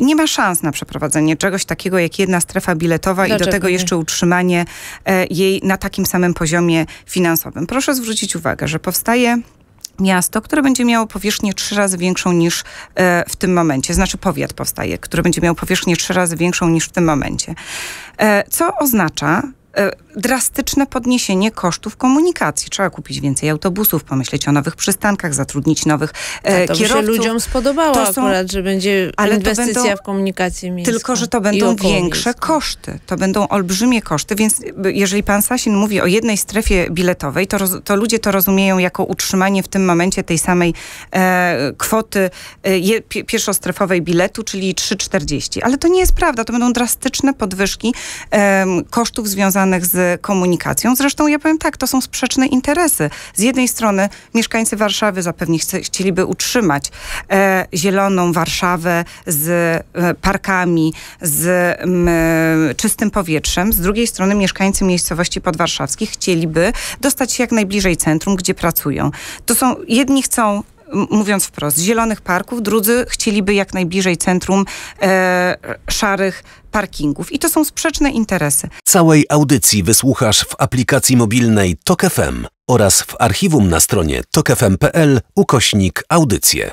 nie ma szans na przeprowadzenie czegoś takiego jak jedna strefa biletowa Dlaczego? i do tego jeszcze utrzymanie e, jej na takim samym poziomie finansowym. Proszę zwrócić uwagę, że powstaje miasto, które będzie miało powierzchnię trzy razy większą niż e, w tym momencie. Znaczy powiat powstaje, który będzie miał powierzchnię trzy razy większą niż w tym momencie. E, co oznacza, E, drastyczne podniesienie kosztów komunikacji. Trzeba kupić więcej autobusów, pomyśleć o nowych przystankach, zatrudnić nowych e, tak, to kierowców. To się ludziom spodobało to są, akurat, że będzie ale inwestycja będą, w komunikację miejską. Tylko, że to będą większe koszty. To będą olbrzymie koszty, więc e, jeżeli pan Sasin mówi o jednej strefie biletowej, to, roz, to ludzie to rozumieją jako utrzymanie w tym momencie tej samej e, kwoty e, biletu, czyli 3,40. Ale to nie jest prawda. To będą drastyczne podwyżki e, kosztów związanych związanych z komunikacją. Zresztą ja powiem tak, to są sprzeczne interesy. Z jednej strony mieszkańcy Warszawy zapewne chce, chcieliby utrzymać e, zieloną Warszawę z e, parkami, z mm, e, czystym powietrzem. Z drugiej strony mieszkańcy miejscowości podwarszawskich chcieliby dostać się jak najbliżej centrum, gdzie pracują. To są, jedni chcą mówiąc wprost, zielonych parków, drudzy chcieliby jak najbliżej centrum e, szarych parkingów. I to są sprzeczne interesy. Całej audycji wysłuchasz w aplikacji mobilnej TokFM oraz w archiwum na stronie tokefm.pl ukośnik audycje.